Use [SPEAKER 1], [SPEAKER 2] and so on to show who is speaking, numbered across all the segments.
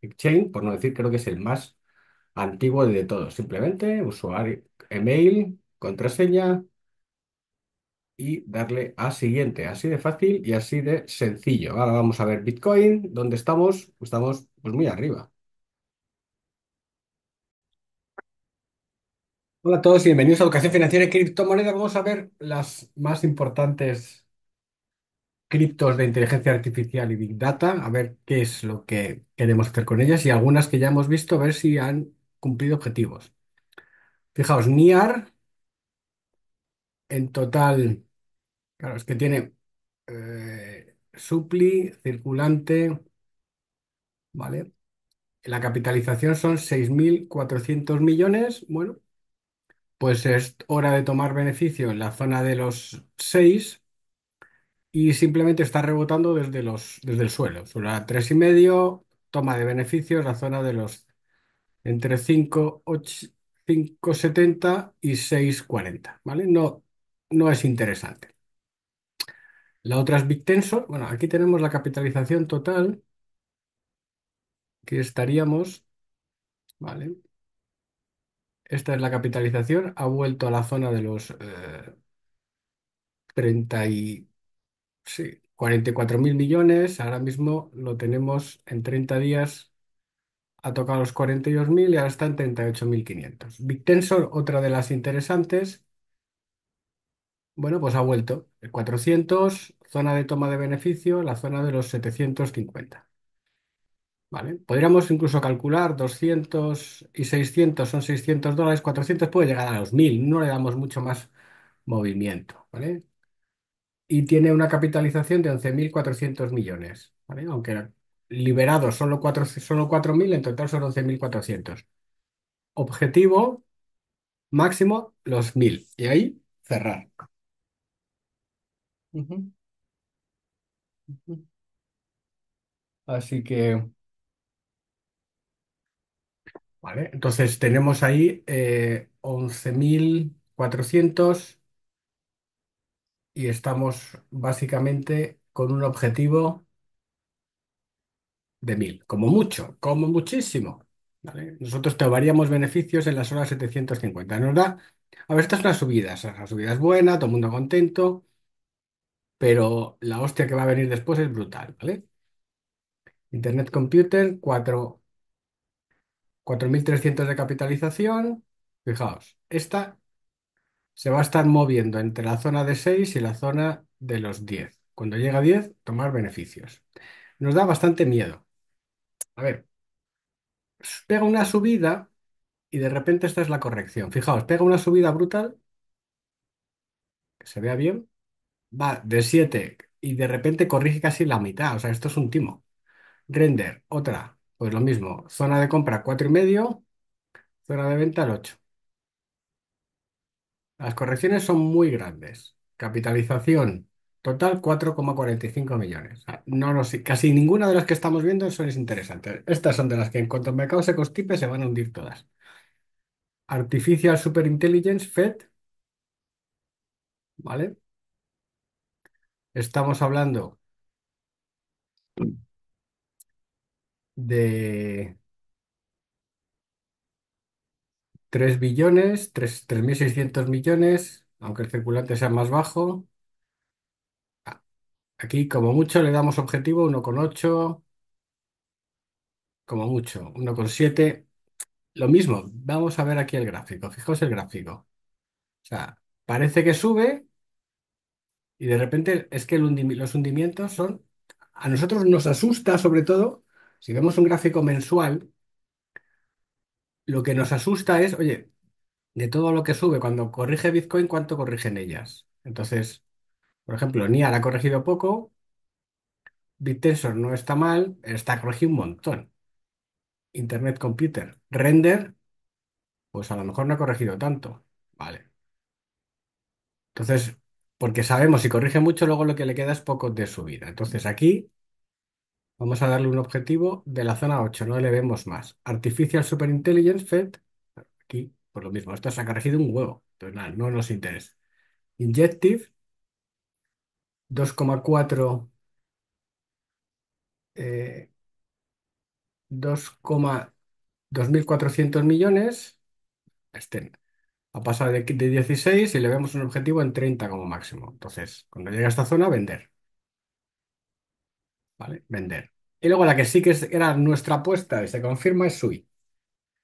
[SPEAKER 1] Exchange, por no decir, creo que es el más antiguo de todos. Simplemente usuario, email, contraseña y darle a siguiente. Así de fácil y así de sencillo. Ahora vamos a ver Bitcoin, ¿dónde estamos? Estamos pues muy arriba. Hola a todos y bienvenidos a Educación Financiera y Criptomoneda. Vamos a ver las más importantes de inteligencia artificial y Big Data, a ver qué es lo que queremos hacer con ellas y algunas que ya hemos visto, a ver si han cumplido objetivos. Fijaos, NIAR en total, claro, es que tiene eh, supli, circulante, ¿vale? La capitalización son 6.400 millones, bueno, pues es hora de tomar beneficio en la zona de los 6 y simplemente está rebotando desde los, desde el suelo. Zona a tres toma de beneficios, la zona de los entre 5,70 y 6,40, ¿vale? No, no es interesante. La otra es Big Tensor. Bueno, aquí tenemos la capitalización total que estaríamos, ¿vale? Esta es la capitalización, ha vuelto a la zona de los eh, 30 Sí, 44 mil millones, ahora mismo lo tenemos en 30 días, ha tocado los 42.000 y ahora está en 38.500. BitTensor, otra de las interesantes, bueno, pues ha vuelto. El 400, zona de toma de beneficio, la zona de los 750. ¿Vale? Podríamos incluso calcular 200 y 600 son 600 dólares, 400 puede llegar a los 1000, no le damos mucho más movimiento, ¿vale? y tiene una capitalización de 11.400 millones, Aunque liberados solo solo 4.000, en total son 11.400. Objetivo máximo los 1.000 y ahí cerrar. Así que, vale, entonces tenemos ahí eh, 11.400 y estamos básicamente con un objetivo de 1000, como mucho, como muchísimo. ¿vale? Nosotros tomaríamos beneficios en las horas 750. Nos da, a ver, esta es una subida, la subida es buena, todo el mundo contento, pero la hostia que va a venir después es brutal, Internet Computer, 4.300 de capitalización. Fijaos, esta se va a estar moviendo entre la zona de 6 y la zona de los 10. Cuando llega a 10, tomar beneficios. Nos da bastante miedo. A ver, pega una subida y de repente esta es la corrección. Fijaos, pega una subida brutal, que se vea bien, va de 7 y de repente corrige casi la mitad. O sea, esto es un timo. Render, otra, pues lo mismo. Zona de compra 4,5, zona de venta al 8. Las correcciones son muy grandes. Capitalización total 4,45 millones. no Casi ninguna de las que estamos viendo son interesantes. Estas son de las que en cuanto el mercado se constipe se van a hundir todas. Artificial Superintelligence, FED, ¿vale? Estamos hablando de 3 billones, 3, 3.600 millones, aunque el circulante sea más bajo. Aquí, como mucho, le damos objetivo 1,8, como mucho, 1,7. Lo mismo, vamos a ver aquí el gráfico. Fijaos el gráfico. O sea, parece que sube y de repente es que los hundimientos son... A nosotros nos asusta, sobre todo, si vemos un gráfico mensual. Lo que nos asusta es, oye, de todo lo que sube, cuando corrige Bitcoin, ¿cuánto corrigen ellas? Entonces, por ejemplo, niar ha corregido poco, BitTensor no está mal, está corregido un montón. Internet Computer, Render, pues a lo mejor no ha corregido tanto. Vale. Entonces, porque sabemos si corrige mucho, luego lo que le queda es poco de subida. Entonces, aquí Vamos a darle un objetivo de la zona 8, no le vemos más. Artificial Superintelligence Fed, aquí, por lo mismo, esto se ha cargado un huevo, entonces nada, no nos interesa. Injective, 2,4 eh, 2.400 millones, estén, ha pasado de, 16 y le vemos un objetivo en 30 como máximo. Entonces, cuando llegue a esta zona, vender. ¿vale? Vender. Y luego la que sí que era nuestra apuesta y se confirma es Sui.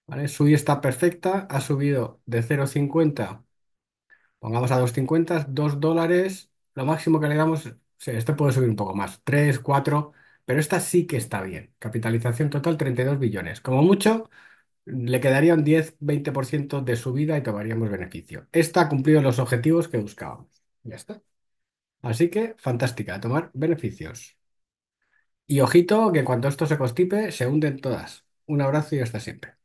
[SPEAKER 1] ¿Vale? Sui está perfecta, ha subido de 0,50, pongamos a 2,50, 2 dólares. Lo máximo que le damos, este puede subir un poco más, 3, 4, pero esta sí que está bien. Capitalización total 32 billones. Como mucho, le quedaría un 10, 20% de subida y tomaríamos beneficio. Esta ha cumplido los objetivos que buscábamos. Ya está. Así que, fantástica, tomar beneficios. Y ojito, que cuando esto se constipe, se hunden todas. Un abrazo y hasta siempre.